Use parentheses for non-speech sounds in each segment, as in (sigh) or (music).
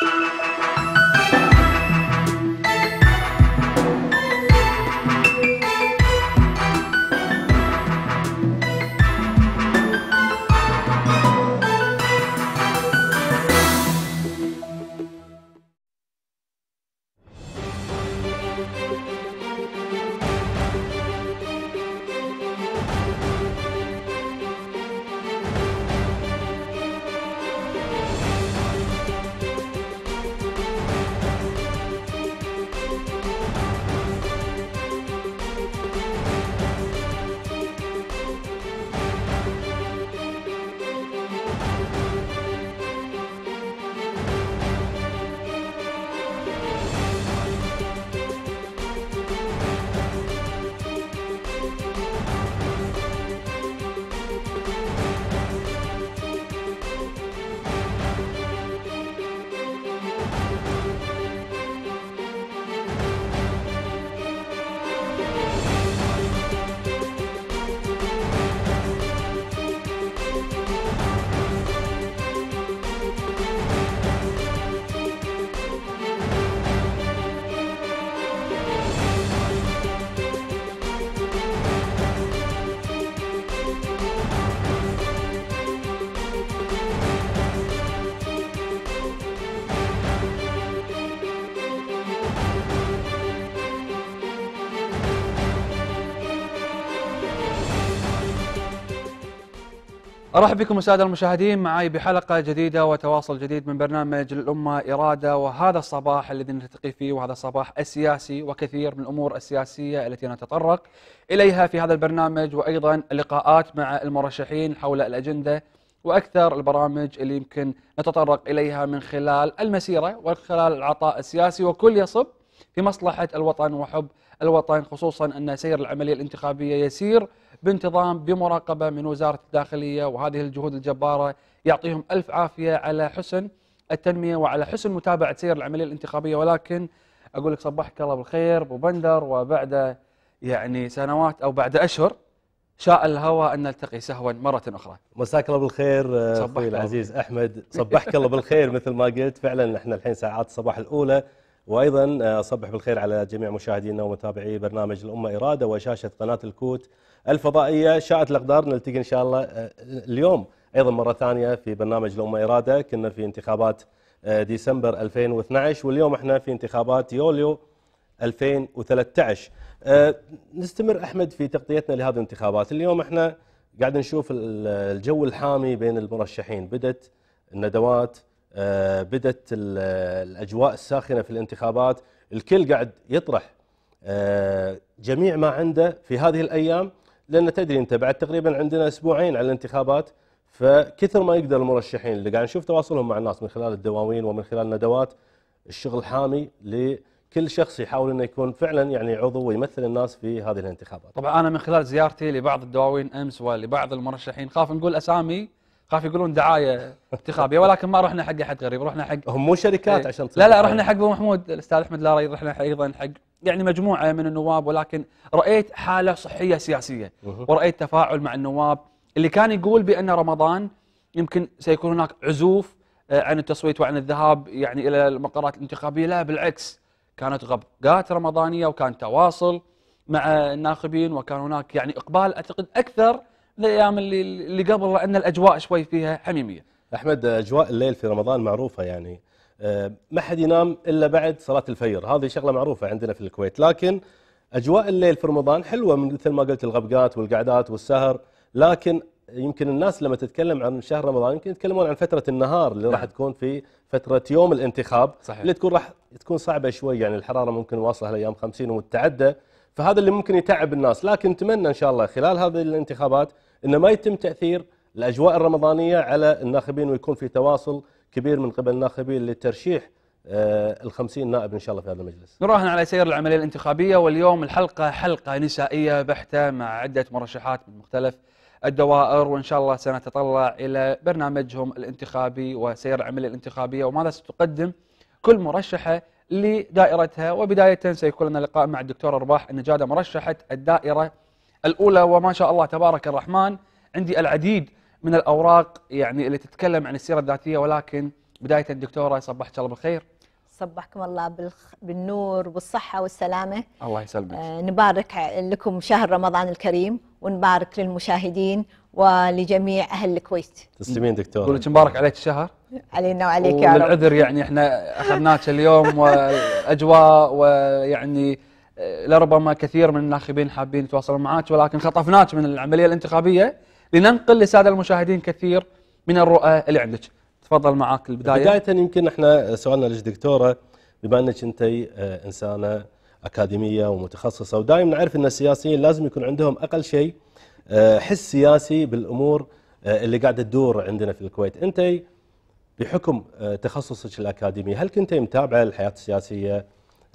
Thank you. ارحب بكم الساده المشاهدين معي بحلقه جديده وتواصل جديد من برنامج الامه اراده وهذا الصباح الذي نلتقي فيه وهذا الصباح السياسي وكثير من الامور السياسيه التي نتطرق اليها في هذا البرنامج وايضا اللقاءات مع المرشحين حول الاجنده واكثر البرامج اللي يمكن نتطرق اليها من خلال المسيره ومن خلال العطاء السياسي وكل يصب في مصلحه الوطن وحب الوطن خصوصا ان سير العمليه الانتخابيه يسير بانتظام بمراقبه من وزاره الداخليه وهذه الجهود الجباره يعطيهم الف عافيه على حسن التنميه وعلى حسن متابعه سير العمليه الانتخابيه ولكن اقول لك صبحك الله بالخير ابو بندر وبعد يعني سنوات او بعد اشهر شاء الهوى ان نلتقي سهوا مره اخرى. مساك الله بالخير اخوي العزيز احمد، صبحك الله بالخير مثل ما قلت فعلا احنا الحين ساعات الصباح الاولى وايضا آه، اصبح بالخير على جميع مشاهدينا ومتابعي برنامج الامه اراده وشاشه قناه الكوت الفضائيه شاءت الاقدار نلتقي ان شاء الله آه، اليوم ايضا مره ثانيه في برنامج الامه اراده كنا في انتخابات آه، ديسمبر 2012 واليوم احنا في انتخابات يوليو 2013 نستمر احمد في تغطيتنا لهذه الانتخابات اليوم احنا قاعد نشوف الجو الحامي بين المرشحين بدت الندوات آه، بدت الأجواء الساخنة في الانتخابات الكل قاعد يطرح آه، جميع ما عنده في هذه الأيام لأن تدري أنت بعد تقريبا عندنا أسبوعين على الانتخابات فكثر ما يقدر المرشحين اللي قاعد نشوف تواصلهم مع الناس من خلال الدواوين ومن خلال الندوات الشغل حامي لكل شخص يحاول انه يكون فعلا يعني عضو ويمثل الناس في هذه الانتخابات. طبعا انا من خلال زيارتي لبعض الدواوين امس ولبعض المرشحين خاف نقول اسامي خاف يقولون دعايه انتخابيه ولكن ما رحنا حق احد غريب رحنا حق هم مو شركات ايه عشان لا لا رحنا حق ابو محمود الاستاذ احمد لاري رحنا ايضا حق يعني مجموعه من النواب ولكن رايت حاله صحيه سياسيه ورايت تفاعل مع النواب اللي كان يقول بان رمضان يمكن سيكون هناك عزوف آه، عن التصويت وعن الذهاب يعني الى المقرات الانتخابيه لا بالعكس كانت غبقات رمضانيه وكان تواصل مع الناخبين وكان هناك يعني اقبال اعتقد اكثر الايام اللي اللي قبل لان الاجواء شوي فيها حميميه. احمد اجواء الليل في رمضان معروفه يعني آه، ما حد ينام الا بعد صلاه الفجر، هذه شغله معروفه عندنا في الكويت، لكن اجواء الليل في رمضان حلوه مثل ما قلت الغبقات والقعدات والسهر، لكن يمكن الناس لما تتكلم عن شهر رمضان يمكن يتكلمون عن فتره النهار اللي راح نعم. تكون في فتره يوم الانتخاب صحيح. اللي تكون راح تكون صعبه شوي يعني الحراره ممكن واصله لايام 50 ومتعده فهذا اللي ممكن يتعب الناس لكن نتمنى ان شاء الله خلال هذه الانتخابات انه ما يتم تأثير الأجواء الرمضانية على الناخبين ويكون في تواصل كبير من قبل الناخبين لترشيح 50 آه، نائب إن شاء الله في هذا المجلس نراهن على سير العملية الانتخابية واليوم الحلقة حلقة نسائية بحتة مع عدة مرشحات من مختلف الدوائر وإن شاء الله سنتطلع إلى برنامجهم الانتخابي وسير العملية الانتخابية وماذا ستقدم كل مرشحة لدائرتها وبداية سيكون لنا لقاء مع الدكتور رباح النجادة مرشحة الدائرة الأولى وما شاء الله تبارك الرحمن عندي العديد من الأوراق يعني اللي تتكلم عن السيرة الذاتية ولكن بداية الدكتورة صبحك الله بالخير صبحكم الله بالخ... بالنور والصحة والسلامة الله يسلمك آه نبارك لكم شهر رمضان الكريم ونبارك للمشاهدين ولجميع أهل الكويت تسلمين دكتورة قولك مبارك عليك الشهر علينا وعليك يا رب والعذر يعني احنا أخذناك اليوم والأجواء ويعني لربما كثير من الناخبين حابين يتواصلون معك ولكن خطفناك من العملية الانتخابية لننقل لسادة المشاهدين كثير من الرؤى اللي عندك تفضل معك البداية بداية يمكن احنا سؤالنا لك دكتورة بما انك انت آه، انسانة اكاديمية ومتخصصة ودائما نعرف ان السياسيين لازم يكون عندهم اقل شيء آه، حس سياسي بالامور آه، اللي قاعدة تدور عندنا في الكويت انت بحكم تخصصك الاكاديمي هل كنت متابعة الحياة السياسية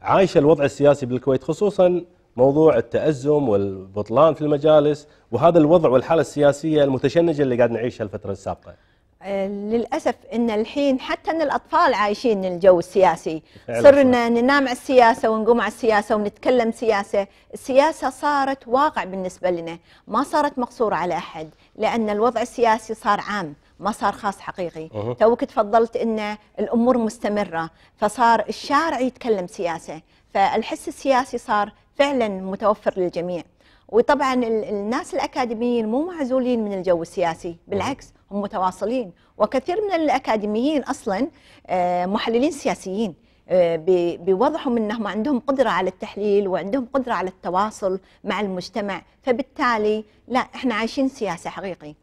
عايشه الوضع السياسي بالكويت خصوصا موضوع التازم والبطلان في المجالس وهذا الوضع والحاله السياسيه المتشنجه اللي قاعد نعيشها الفتره السابقه. آه، للاسف ان الحين حتى ان الاطفال عايشين الجو السياسي صرنا ننام على السياسه ونقوم على السياسه ونتكلم سياسه السياسه صارت واقع بالنسبه لنا ما صارت مقصوره على احد لان الوضع السياسي صار عام مسار خاص حقيقي أه. توك تفضلت ان الامور مستمره فصار الشارع يتكلم سياسه فالحس السياسي صار فعلا متوفر للجميع وطبعا الناس الاكاديميين مو معزولين من الجو السياسي بالعكس هم متواصلين وكثير من الاكاديميين اصلا آه، محللين سياسيين آه، بوضعهم انهم عندهم قدره على التحليل وعندهم قدره على التواصل مع المجتمع فبالتالي لا احنا عايشين سياسه حقيقي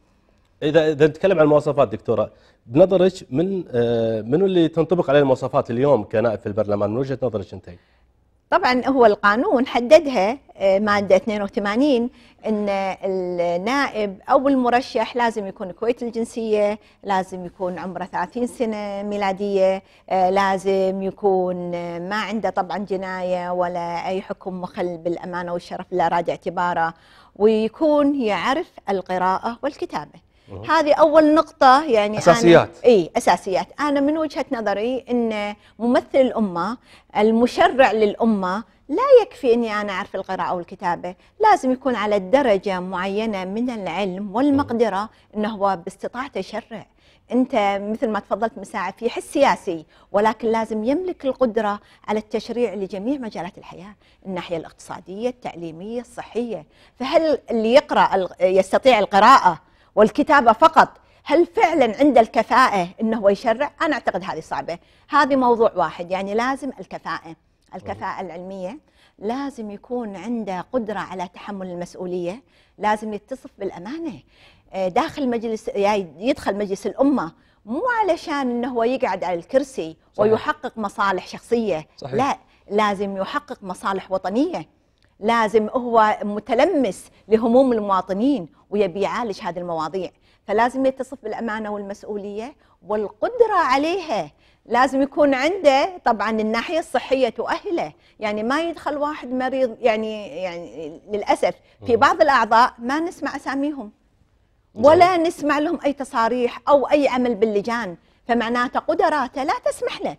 اذا اذا نتكلم عن المواصفات دكتوره بنظرك من آه، منو اللي تنطبق عليه المواصفات اليوم كنائب في البرلمان من وجهه نظرك انت؟ طبعا هو القانون حددها آه، ماده 82 ان النائب او المرشح لازم يكون كويت الجنسيه، لازم يكون عمره 30 سنه ميلاديه، آه، لازم يكون ما عنده طبعا جنايه ولا اي حكم مخل بالامانه والشرف لا راجع اعتباره، ويكون يعرف القراءه والكتابه. هذه اول نقطه يعني اساسيات اي اساسيات انا من وجهه نظري ان ممثل الامه المشرع للامه لا يكفي اني انا اعرف القراءه والكتابه، لازم يكون على درجه معينه من العلم والمقدره انه هو باستطاعته يشرع. انت مثل ما تفضلت من ساعه في حس سياسي ولكن لازم يملك القدره على التشريع لجميع مجالات الحياه، الناحيه الاقتصاديه، التعليميه، الصحيه، فهل اللي يقرا يستطيع القراءه والكتابة فقط هل فعلا عنده الكفاءة أنه هو يشرع أنا أعتقد هذه صعبة هذه موضوع واحد يعني لازم الكفاءة الكفاءة العلمية لازم يكون عنده قدرة على تحمل المسؤولية لازم يتصف بالأمانة آه، داخل مجلس يعني يدخل مجلس الأمة مو علشان أنه هو يقعد على الكرسي صحيح. ويحقق مصالح شخصية صحيح. لا لازم يحقق مصالح وطنية لازم هو متلمس لهموم المواطنين ويبي يعالج هذه المواضيع فلازم يتصف بالامانه والمسؤوليه والقدره عليها لازم يكون عنده طبعا الناحيه الصحيه تؤهله يعني ما يدخل واحد مريض يعني يعني للاسف في بعض الاعضاء ما نسمع اساميهم ولا نسمع لهم اي تصاريح او اي عمل باللجان فمعناته قدراته لا تسمح له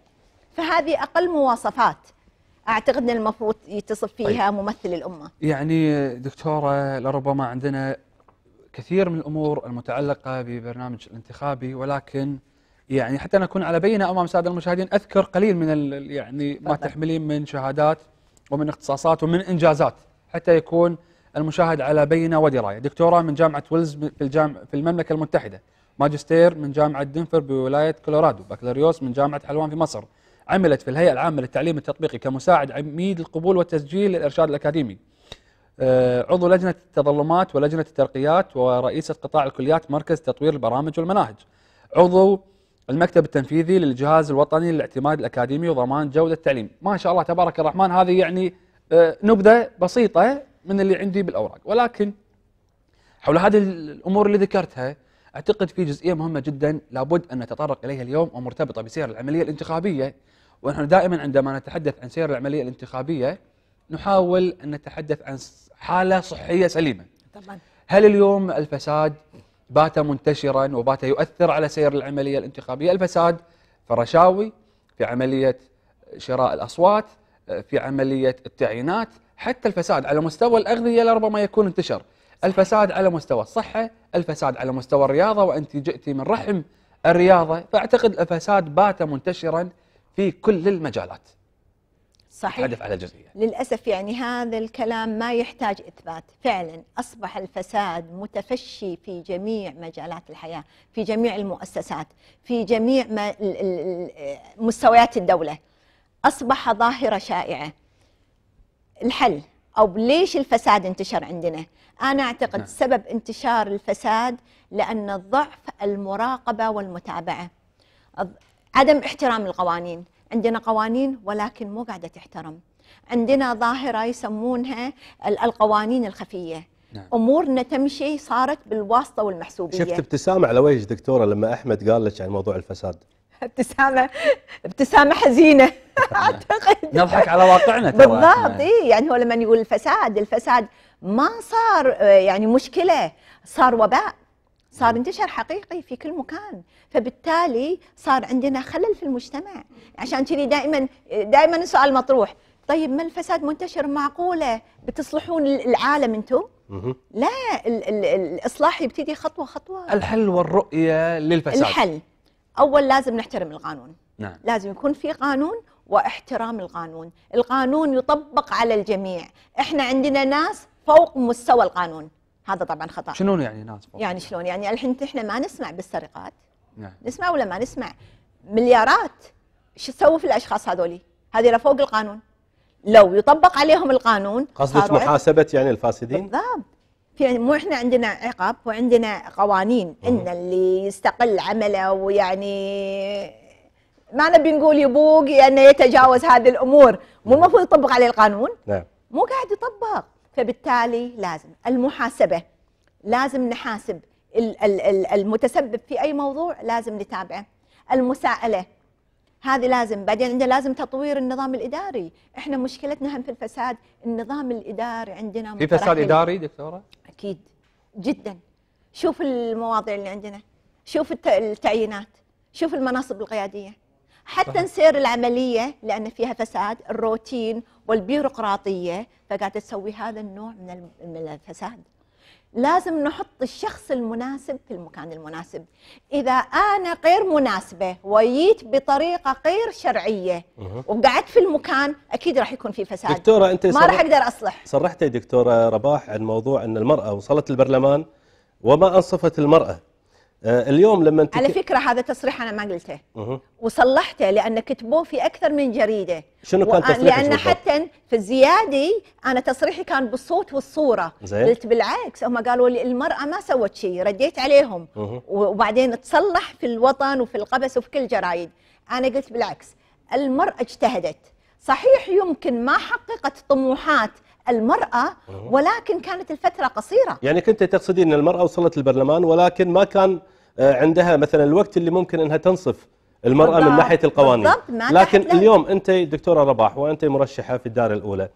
فهذه اقل مواصفات اعتقد ان المفروض يتصف طيب. فيها طيب. ممثل الامه. يعني دكتوره لربما عندنا كثير من الامور المتعلقه ببرنامج الانتخابي ولكن يعني حتى نكون على بينه امام الساده المشاهدين اذكر قليل من يعني ما تحملين من شهادات ومن اختصاصات ومن انجازات حتى يكون المشاهد على بينه ودرايه، دكتوره من جامعه ويلز في الجامعة في المملكه المتحده، ماجستير من جامعه دنفر بولايه كولورادو، بكالوريوس من جامعه حلوان في مصر، عملت في الهيئة العامة للتعليم التطبيقي كمساعد عميد القبول والتسجيل للإرشاد الأكاديمي آه، عضو لجنة التظلمات ولجنة الترقيات ورئيسة قطاع الكليات مركز تطوير البرامج والمناهج عضو المكتب التنفيذي للجهاز الوطني للاعتماد الأكاديمي وضمان جودة التعليم ما شاء الله تبارك الرحمن هذه يعني آه، نبذة بسيطة من اللي عندي بالأوراق ولكن حول هذه الأمور اللي ذكرتها أعتقد في جزئية مهمة جدا لابد أن نتطرق إليها اليوم ومرتبطة بسير العملية الانتخابية ونحن دائما عندما نتحدث عن سير العملية الانتخابية نحاول أن نتحدث عن حالة صحية سليمة طبعا هل اليوم الفساد بات منتشرا وبات يؤثر على سير العملية الانتخابية الفساد في الرشاوي في عملية شراء الأصوات في عملية التعيينات حتى الفساد على مستوى الأغذية لربما يكون انتشر الفساد على مستوى الصحة الفساد على مستوى الرياضة وأنت جئت من رحم الرياضة فأعتقد الفساد بات منتشرا في كل المجالات صحيح الهدف على الجزئية للأسف يعني هذا الكلام ما يحتاج إثبات فعلا أصبح الفساد متفشي في جميع مجالات الحياة في جميع المؤسسات في جميع مستويات الدولة أصبح ظاهرة شائعة الحل أو ليش الفساد انتشر عندنا أنا أعتقد نعم. سبب انتشار الفساد لأن ضعف المراقبة والمتابعة عدم احترام القوانين عندنا قوانين ولكن مو قاعدة تحترم عندنا ظاهرة يسمونها القوانين الخفية نعم. امورنا تمشي صارت بالواسطه والمحسوبيه شفت ابتسامه على وجه دكتوره لما احمد قال لك عن موضوع الفساد (laughs) ابتسامه ابتسامه حزينه (laughs) اعتقد نضحك على واقعنا ترى بالضبط نعم. اي يعني هو لما يقول الفساد الفساد ما صار آه، يعني مشكله صار وباء صار انتشر حقيقي في كل مكان فبالتالي صار عندنا خلل في المجتمع عشان كذي دائما دائما السؤال مطروح طيب ما الفساد منتشر معقوله بتصلحون العالم انتم لا الاصلاح يبتدي خطوه خطوه الحل والرؤيه للفساد الحل اول لازم نحترم القانون نعم. لازم يكون في قانون واحترام القانون القانون يطبق على الجميع احنا عندنا ناس فوق مستوى القانون هذا طبعا خطا شنو يعني ناس يعني شلون يعني الحين احنا ما نسمع بالسرقات نعم نسمع ولا ما نسمع مليارات شو تسوي في الاشخاص هذولي هذه فوق القانون لو يطبق عليهم القانون قصدك محاسبه يعني الفاسدين بالضبط في يعني مو احنا عندنا عقاب وعندنا قوانين ان اللي يستقل عمله ويعني ما نبي نقول يبوق انه يعني يتجاوز هذه الامور مو المفروض يطبق عليه القانون نعم مو قاعد يطبق فبالتالي لازم المحاسبة لازم نحاسب المتسبب في أي موضوع لازم نتابعه المساءلة هذه لازم بعدين عندنا لازم تطوير النظام الاداري احنا مشكلتنا هم في الفساد النظام الاداري عندنا في فساد اداري دكتوره اكيد جدا شوف المواضيع اللي عندنا شوف التعيينات شوف المناصب القياديه حتى صح. نسير العمليه لان فيها فساد الروتين والبيروقراطيه فقاعده تسوي هذا النوع من الفساد لازم نحط الشخص المناسب في المكان المناسب إذا أنا غير مناسبة وجيت بطريقة غير شرعية وقعدت في المكان أكيد راح يكون في فساد دكتورة أنت ما راح أقدر أصلح صرحتي دكتورة رباح عن موضوع أن المرأة وصلت البرلمان وما أنصفت المرأة آه، اليوم لما انت على فكره هذا تصريح انا ما قلته وصلحته لان كتبوه في اكثر من جريده شنو كان تصريحك لان حتى في الزيادي انا تصريحي كان بالصوت والصوره زي. قلت بالعكس هم قالوا لي المراه ما سوت شيء رديت عليهم مه. وبعدين تصلح في الوطن وفي القبس وفي كل الجرايد انا قلت بالعكس المراه اجتهدت صحيح يمكن ما حققت طموحات المرأة ولكن كانت الفترة قصيرة يعني كنت تقصدين أن المرأة وصلت البرلمان ولكن ما كان آه، عندها مثلا الوقت اللي ممكن انها تنصف المرأة بالضبط. من ناحية القوانين لكن اليوم أنت دكتورة رباح وأنت مرشحة في الدار الأولى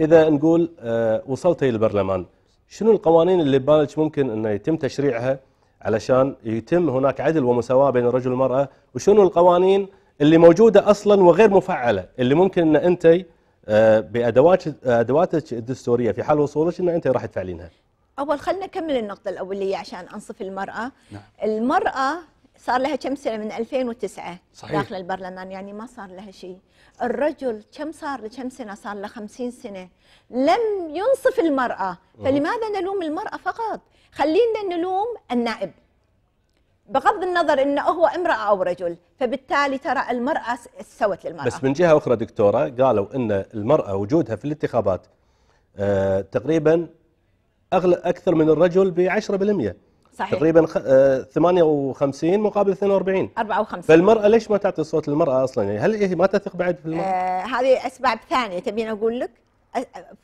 إذا نقول آه، وصلتي للبرلمان شنو القوانين اللي ببالك ممكن انه يتم تشريعها علشان يتم هناك عدل ومساواة بين الرجل والمرأة وشنو القوانين اللي موجودة أصلا وغير مفعلة اللي ممكن أن أنت آه، بأدواتك الدستورية في حال وصولك أن أنت راح تفعلينها اول خلينا نكمل النقطه الاوليه عشان انصف المراه نعم. المراه صار لها كم سنه من 2009 صحيح. داخل البرلمان يعني ما صار لها شيء الرجل كم صار له كم سنه صار له 50 سنه لم ينصف المراه فلماذا نلوم المراه فقط خلينا نلوم النائب بغض النظر انه هو امراه او رجل فبالتالي ترى المراه سوت للمراه بس من جهه اخرى دكتوره قالوا ان المراه وجودها في الانتخابات آه تقريبا اغلى اكثر من الرجل ب 10% صحيح تقريبا 58 آه، مقابل 42 54 فالمرأة ليش ما تعطي صوت للمرأة أصلا يعني هل هي ما تثق بعد في المرأة؟ آه هذه أسباب ثانية تبين أقول لك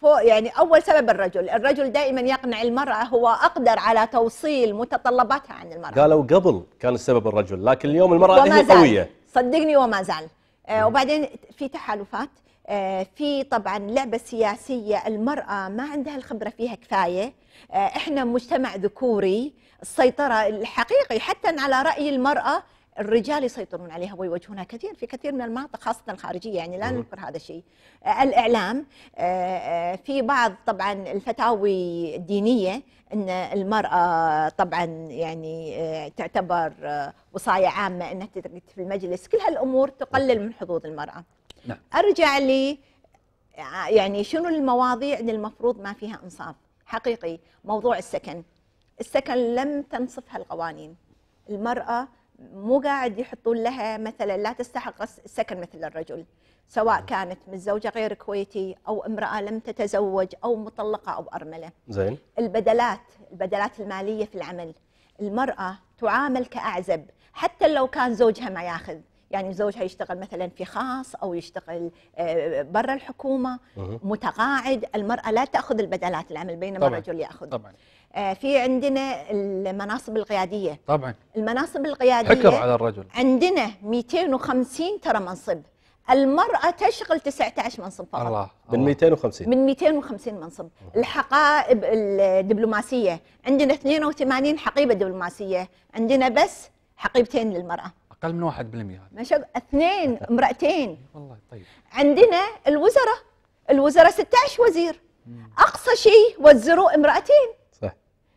فوق يعني أول سبب الرجل الرجل دائما يقنع المرأة هو أقدر على توصيل متطلباتها عن المرأة قالوا قبل كان السبب الرجل لكن اليوم المرأة هي قوية صدقني وما زال آه وبعدين في تحالفات آه، في طبعا لعبة سياسية المرأة ما عندها الخبرة فيها كفاية آه، احنا مجتمع ذكوري السيطرة الحقيقي حتى على رأي المرأة الرجال يسيطرون عليها ويوجهونها كثير في كثير من المناطق خاصة الخارجية يعني لا ننكر هذا الشيء آه، الإعلام في بعض طبعا الفتاوي الدينية أن المرأة طبعا يعني تعتبر وصاية عامة أنها تدرس في المجلس كل هالأمور تقلل من حظوظ المرأة نعم. ارجع لي يعني شنو المواضيع اللي المفروض ما فيها انصاف حقيقي موضوع السكن السكن لم تنصفها القوانين المراه مو قاعد يحطون لها مثلا لا تستحق السكن مثل الرجل سواء كانت متزوجه غير كويتي او امراه لم تتزوج او مطلقه او ارمله زين البدلات البدلات الماليه في العمل المراه تعامل كاعزب حتى لو كان زوجها ما ياخذ يعني زوجها يشتغل مثلا في خاص او يشتغل آه، برا الحكومه متقاعد المراه لا تاخذ البدلات العمل بينما طبعًا. الرجل ياخذ طبعا آه، في عندنا المناصب القياديه طبعا المناصب القياديه حكر على الرجل عندنا 250 ترى منصب المرأة تشغل 19 منصب فقط الله من 250 من 250 منصب الحقائب الدبلوماسية عندنا 82 حقيبة دبلوماسية عندنا بس حقيبتين للمرأة اقل من 1% ما شاء الله اثنين امراتين والله طيب عندنا الوزراء الوزراء 16 وزير اقصى شيء وزروا امراتين صح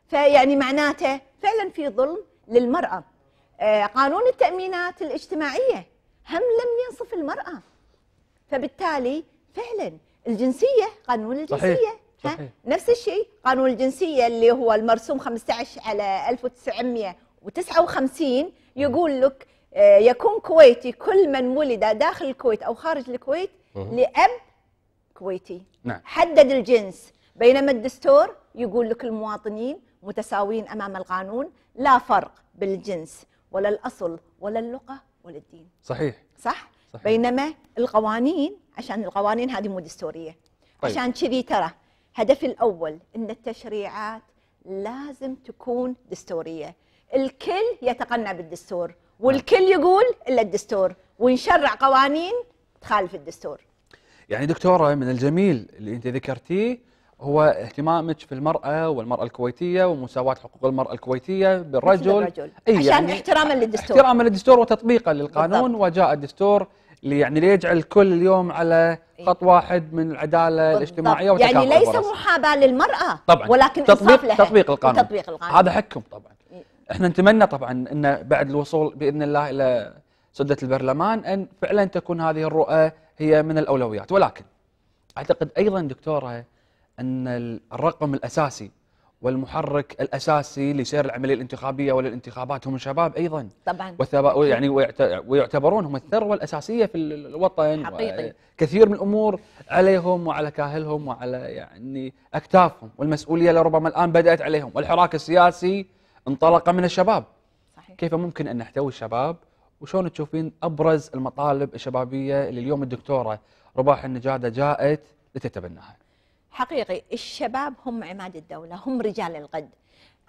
فيعني معناته فعلا في ظلم للمراه آه، قانون التامينات الاجتماعيه هم لم ينصف المراه فبالتالي فعلا الجنسيه قانون الجنسيه صحيح. صحيح. نفس الشيء قانون الجنسيه اللي هو المرسوم 15 على 1959 يقول لك آه، يكون كويتي كل من ولد داخل الكويت أو خارج الكويت لأب كويتي نعم. حدد الجنس بينما الدستور يقول لك المواطنين متساويين أمام القانون لا فرق بالجنس ولا الأصل ولا اللغة ولا الدين صحيح صح؟ صحيح. بينما القوانين عشان القوانين هذه مو دستورية طيب. عشان كذي ترى هدفي الأول أن التشريعات لازم تكون دستورية الكل يتقنع بالدستور والكل يقول الا الدستور ونشرع قوانين تخالف الدستور يعني دكتوره من الجميل اللي انت ذكرتيه هو اهتمامك في المرأة والمرأة الكويتية ومساواة حقوق المرأة الكويتية بالرجل أي عشان يعني احتراما للدستور احتراما للدستور وتطبيقا للقانون بالضبط. وجاء الدستور لي يعني ليجعل الكل اليوم على خط واحد من العدالة بالضبط. الاجتماعية يعني ليس محاباة للمرأة طبعا ولكن تطبيق, لها. تطبيق القانون تطبيق القانون هذا حكم طبعا احنا نتمنى طبعا ان بعد الوصول باذن الله الى سده البرلمان ان فعلا تكون هذه الرؤى هي من الاولويات ولكن اعتقد ايضا دكتوره ان الرقم الاساسي والمحرك الاساسي لسير العمليه الانتخابيه وللانتخابات هم الشباب ايضا طبعا وثب... يعني ويعتبرون هم الثروه الاساسيه في الوطن حقيقي كثير من الامور عليهم وعلى كاهلهم وعلى يعني اكتافهم والمسؤوليه لربما الان بدات عليهم والحراك السياسي انطلق من الشباب صحيح. كيف ممكن أن نحتوي الشباب وشون تشوفين أبرز المطالب الشبابية اللي اليوم الدكتورة رباح النجادة جاءت لتتبناها حقيقي الشباب هم عماد الدولة هم رجال الغد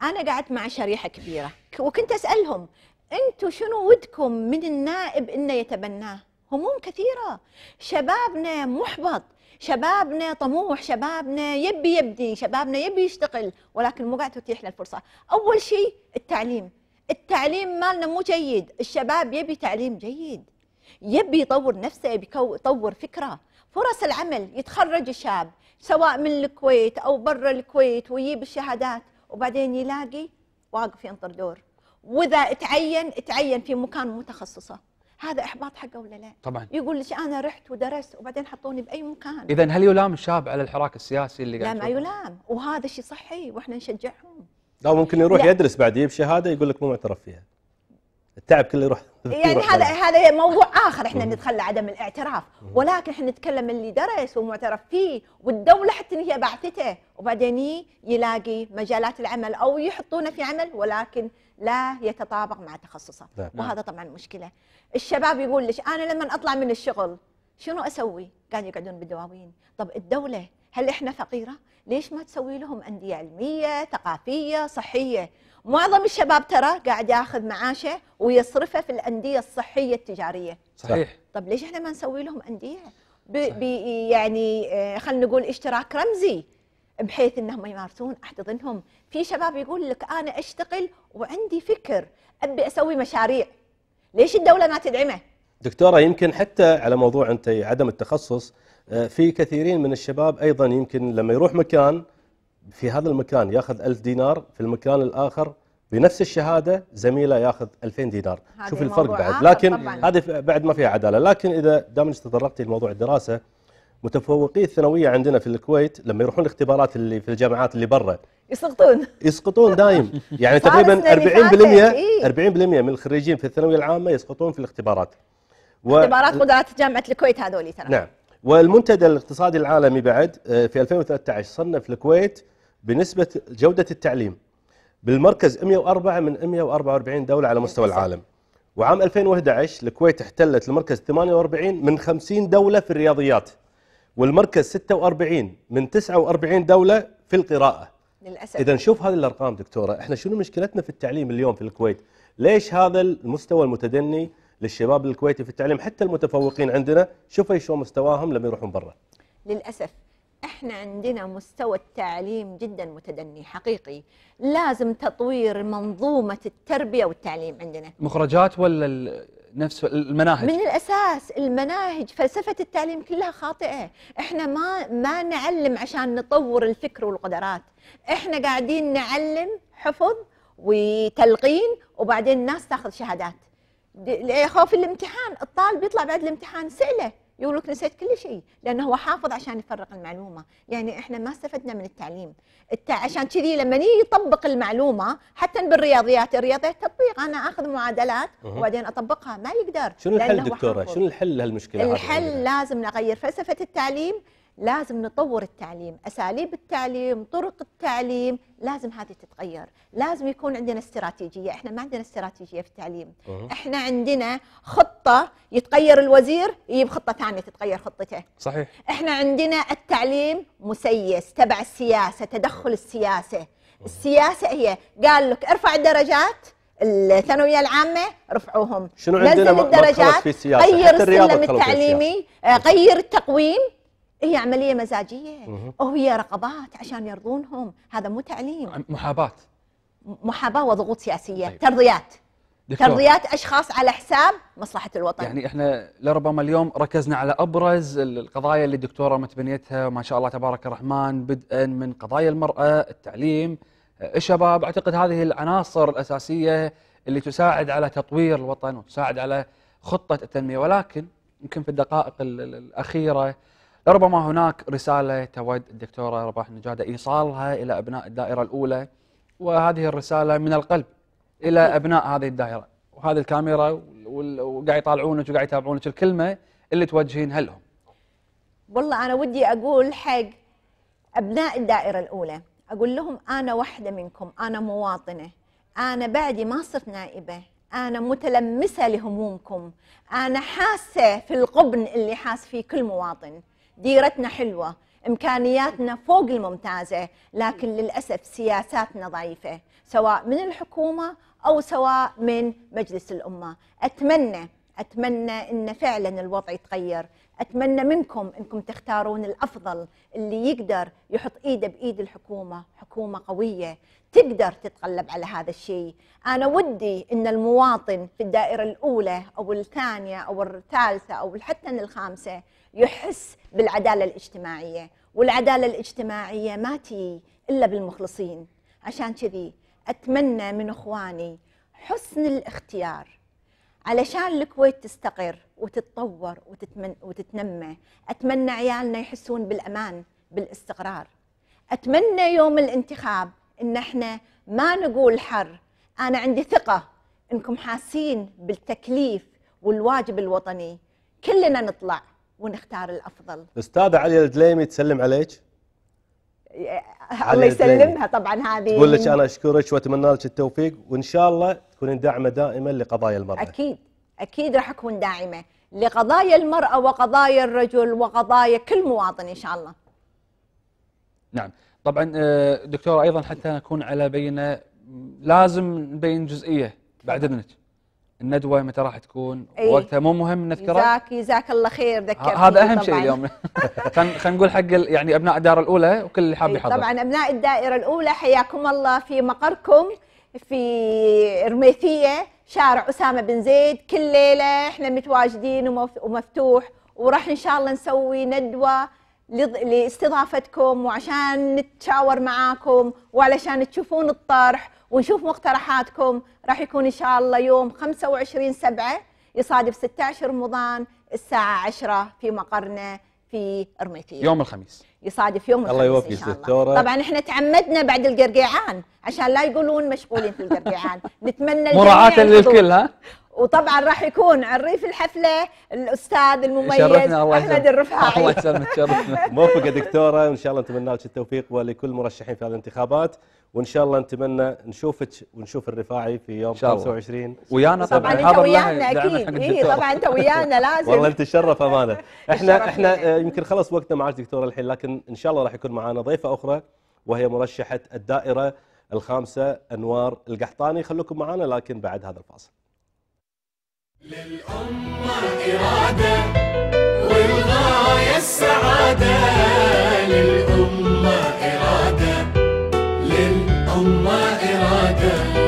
أنا قعدت مع شريحة كبيرة وكنت أسألهم أنتم شنو ودكم من النائب أنه يتبناه هموم كثيرة شبابنا محبط شبابنا طموح شبابنا يبي يبدي شبابنا يبي يشتغل ولكن مو قاعد تتيح له الفرصه اول شيء التعليم التعليم مالنا مو جيد الشباب يبي تعليم جيد يبي يطور نفسه يبي يطور فكره فرص العمل يتخرج الشاب سواء من الكويت او برا الكويت ويجيب الشهادات وبعدين يلاقي واقف ينطر دور واذا تعين تعين في مكان متخصصه هذا احباط حقه ولا لا؟ طبعا يقول لك انا رحت ودرست وبعدين حطوني باي مكان اذا هل يلام الشاب على الحراك السياسي اللي قاعد لا ما يلام وهذا شيء صحي واحنا نشجعهم لا ممكن يروح لا. يدرس بعد يجيب شهاده يقول لك مو معترف فيها التعب كله يروح يعني هذا هذا موضوع اخر احنا نتخلى عدم الاعتراف ولكن احنا نتكلم اللي درس ومعترف فيه والدوله حتى هي بعثته وبعدين يلاقي مجالات العمل او يحطونه في عمل ولكن لا يتطابق مع تخصصه ده. وهذا نعم. طبعا مشكله الشباب يقول لك انا لما اطلع من الشغل شنو اسوي قاعد يقعدون بالدواوين طب الدوله هل احنا فقيره ليش ما تسوي لهم انديه علميه ثقافيه صحيه معظم الشباب ترى قاعد ياخذ معاشه ويصرفه في الانديه الصحيه التجاريه صحيح طب ليش احنا ما نسوي لهم انديه بي يعني آه، خلينا نقول اشتراك رمزي بحيث انهم يمارسون احتضنهم في شباب يقول لك انا اشتغل وعندي فكر ابي اسوي مشاريع ليش الدوله ما تدعمه دكتوره يمكن حتى على موضوع انت عدم التخصص آه، في كثيرين من الشباب ايضا يمكن لما يروح مكان في هذا المكان ياخذ ألف دينار في المكان الاخر بنفس الشهاده زميله ياخذ 2000 دينار شوف الفرق بعد لكن هذه بعد ما فيها عداله لكن اذا دام تطرقتي لموضوع الدراسه متفوقي الثانويه عندنا في الكويت لما يروحون الاختبارات اللي في الجامعات اللي برا يسقطون يسقطون دايم (laughs) يعني تقريبا 40% 40% إيه. من الخريجين في الثانويه العامه يسقطون في الاختبارات اختبارات قدرات جامعه الكويت هذول ترى نعم والمنتدى الاقتصادي العالمي بعد آه، في 2013 صنف الكويت بنسبه جوده التعليم بالمركز 104 من 144 دوله على مستوى العالم وعام 2011 الكويت احتلت المركز 48 من 50 دوله في الرياضيات والمركز 46 من 49 دولة في القراءة للأسف إذا شوف هذه الأرقام دكتورة إحنا شنو مشكلتنا في التعليم اليوم في الكويت ليش هذا المستوى المتدني للشباب الكويتي في التعليم حتى المتفوقين عندنا شوفوا شلون مستواهم لما يروحون برا للأسف احنا عندنا مستوى التعليم جدا متدني حقيقي لازم تطوير منظومة التربية والتعليم عندنا مخرجات ولا نفس المناهج من الاساس المناهج فلسفه التعليم كلها خاطئه احنا ما ما نعلم عشان نطور الفكر والقدرات احنا قاعدين نعلم حفظ وتلقين وبعدين الناس تاخذ شهادات خوف الامتحان الطالب يطلع بعد الامتحان سأله يقول لك نسيت كل شيء لانه هو حافظ عشان يفرق المعلومه يعني احنا ما استفدنا من التعليم التع... عشان كذي لما نيجي يطبق المعلومه حتى بالرياضيات الرياضيات تطبيق انا اخذ معادلات وبعدين اطبقها ما يقدر شنو الحل دكتوره شنو الحل لهالمشكله الحل لازم نغير فلسفه التعليم لازم نطور التعليم أساليب التعليم طرق التعليم لازم هذه تتغير لازم يكون عندنا استراتيجية إحنا ما عندنا استراتيجية في التعليم أوه. إحنا عندنا خطة يتغير الوزير يجيب خطة ثانية تتغير خطته صحيح إحنا عندنا التعليم مسيس تبع السياسة تدخل السياسة السياسة هي قال لك ارفع الدرجات الثانويه العامه رفعوهم شنو عندنا نزل الدرجات في السياسه غير السلم التعليمي آه، غير التقويم هي عمليه مزاجيه وهي رقبات عشان يرضونهم هذا مو تعليم محاباه محاباه وضغوط سياسيه طيب. ترضيات دكتور. ترضيات اشخاص على حساب مصلحه الوطن يعني احنا لربما اليوم ركزنا على ابرز القضايا اللي الدكتوره متبنيتها ما شاء الله تبارك الرحمن بدءا من قضايا المراه التعليم آه، الشباب اعتقد هذه العناصر الاساسيه اللي تساعد على تطوير الوطن وتساعد على خطه التنميه ولكن يمكن في الدقائق الاخيره لربما هناك رسالة تود الدكتورة رباح نجادة إيصالها إلى أبناء الدائرة الأولى وهذه الرسالة من القلب إلى أبناء هذه الدائرة وهذه الكاميرا وقاعد يطالعونك وقاعد يتابعونك الكلمة اللي توجهينها لهم والله أنا ودي أقول حق أبناء الدائرة الأولى أقول لهم أنا واحدة منكم أنا مواطنة أنا بعدي ما صرت نائبة أنا متلمسة لهمومكم أنا حاسة في القبن اللي حاس فيه كل مواطن ديرتنا حلوة إمكانياتنا فوق الممتازة لكن للأسف سياساتنا ضعيفة سواء من الحكومة أو سواء من مجلس الأمة أتمنى أتمنى أن فعلا الوضع يتغير أتمنى منكم أنكم تختارون الأفضل اللي يقدر يحط إيده بإيد الحكومة حكومة قوية تقدر تتغلب على هذا الشيء أنا ودي أن المواطن في الدائرة الأولى أو الثانية أو الثالثة أو حتى الخامسة يحس بالعداله الاجتماعيه والعداله الاجتماعيه ما تي الا بالمخلصين عشان كذي اتمنى من اخواني حسن الاختيار علشان الكويت تستقر وتتطور وتتمن وتتنمى اتمنى عيالنا يحسون بالامان بالاستقرار اتمنى يوم الانتخاب ان احنا ما نقول حر انا عندي ثقه انكم حاسين بالتكليف والواجب الوطني كلنا نطلع ونختار الافضل استاذه علي الدليمي تسلم عليك الله يسلمها طبعا هذه تقول لك انا اشكرك واتمنى لك التوفيق وان شاء الله تكونين داعمه دائما لقضايا المراه اكيد اكيد راح اكون داعمه لقضايا المراه وقضايا الرجل وقضايا كل مواطن ان شاء الله نعم طبعا آه، دكتوره ايضا حتى نكون على بينه لازم نبين جزئيه بعد اذنك الندوه متى راح تكون أيه؟ وقتها مو مهم نذكره جزاك جزاك الله خير ذكرتني هذا اهم شيء اليوم (laughs) (laughs) خلينا نقول حق يعني ابناء الدائره الاولى وكل اللي حاب إيه، يحضر طبعا ابناء الدائره الاولى حياكم الله في مقركم في رميثيه شارع اسامه بن زيد كل ليله احنا متواجدين ومفتوح وراح ان شاء الله نسوي ندوه لاستضافتكم وعشان نتشاور معاكم وعلشان تشوفون الطرح ونشوف مقترحاتكم راح يكون إن شاء الله يوم 25 سبعة يصادف 16 رمضان الساعة 10 في مقرنا في رميثية يوم الخميس يصادف يوم الله يوفقك دكتوره طبعا احنا تعمدنا بعد القرقيعان عشان لا يقولون مشغولين في القرقيعان نتمنى مراعاة للكل ها وطبعا راح يكون عريف الحفله الاستاذ المميز احمد الرفاعي الله يسلمك شرفنا (laughs) موفقه دكتوره وان شاء الله نتمنى لك التوفيق ولكل المرشحين في هذه الانتخابات وان شاء الله نتمنى نشوفك ونشوف الرفاعي في يوم 25 ويانا إيه، طبعا انت ويانا اكيد اي طبعا انت ويانا لازم والله انت تشرف امانه (laughs) احنا احنا يمكن خلص وقتنا معك دكتوره الحين لكن ان شاء الله راح يكون معنا ضيفه اخرى وهي مرشحه الدائره الخامسه انوار القحطاني خلوكم معنا لكن بعد هذا الفاصل للأمة إرادة والغاية السعادة للأمة إرادة للأمة إرادة